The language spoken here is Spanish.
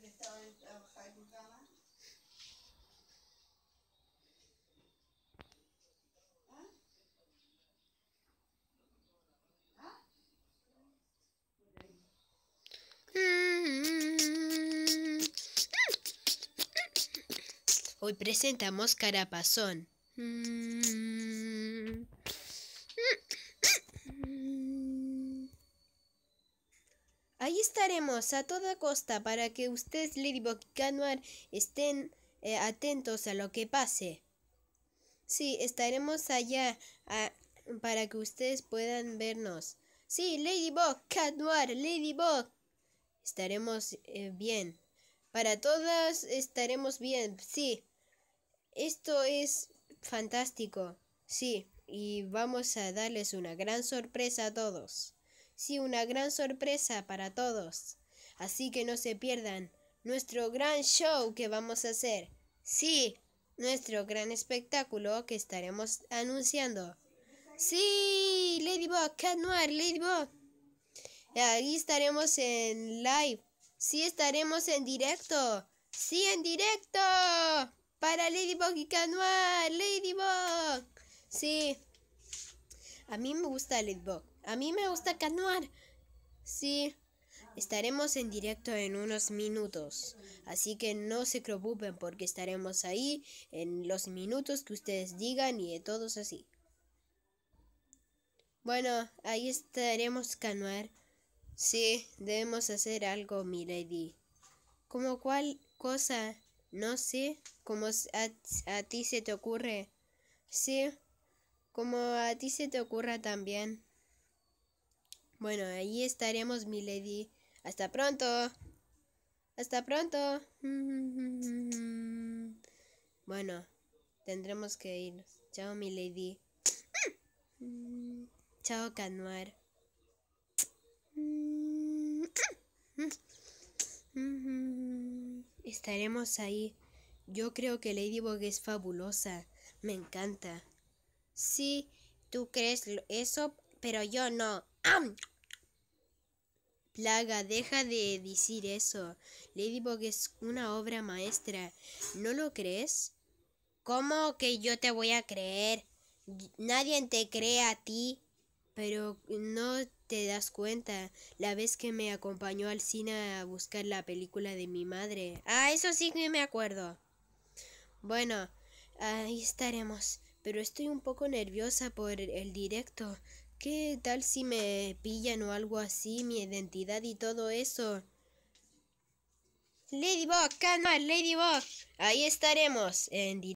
que estaba trabajando en tu cama? ¿Ah? ¿Ah? Hoy presentamos Carapazón. Mm. estaremos a toda costa para que ustedes, Ladybug y Canuar estén eh, atentos a lo que pase. Sí, estaremos allá para que ustedes puedan vernos. Sí, Ladybug, Canuar, Noir, Ladybug. Estaremos eh, bien. Para todas estaremos bien, sí. Esto es fantástico, sí. Y vamos a darles una gran sorpresa a todos sí una gran sorpresa para todos. Así que no se pierdan nuestro gran show que vamos a hacer. Sí, nuestro gran espectáculo que estaremos anunciando. Sí, Ladybug, Canuar Ladybug. Ahí estaremos en live. Sí, estaremos en directo. Sí, en directo. Para Ladybug y Canuar, Ladybug. Sí. A mí me gusta el Litbog. A mí me gusta Canoar. Sí. Estaremos en directo en unos minutos, así que no se preocupen porque estaremos ahí en los minutos que ustedes digan y de todos así. Bueno, ahí estaremos, Canoar. Sí, debemos hacer algo, mi lady. ¿Como cuál cosa? No sé, ¿Cómo a ti se te ocurre. Sí como a ti se te ocurra también. Bueno, ahí estaremos, milady. Hasta pronto. Hasta pronto. Bueno, tendremos que ir. Chao, milady. Chao, Canuar. Estaremos ahí. Yo creo que Ladybug es fabulosa. Me encanta. Sí, tú crees eso, pero yo no. Plaga, deja de decir eso. Ladybug es una obra maestra. ¿No lo crees? ¿Cómo que yo te voy a creer? Nadie te cree a ti. Pero no te das cuenta la vez que me acompañó al cine a buscar la película de mi madre. Ah, eso sí que me acuerdo. Bueno, ahí estaremos pero estoy un poco nerviosa por el directo. ¿Qué tal si me pillan o algo así, mi identidad y todo eso? Ladybug, calma, Ladybug. Ahí estaremos en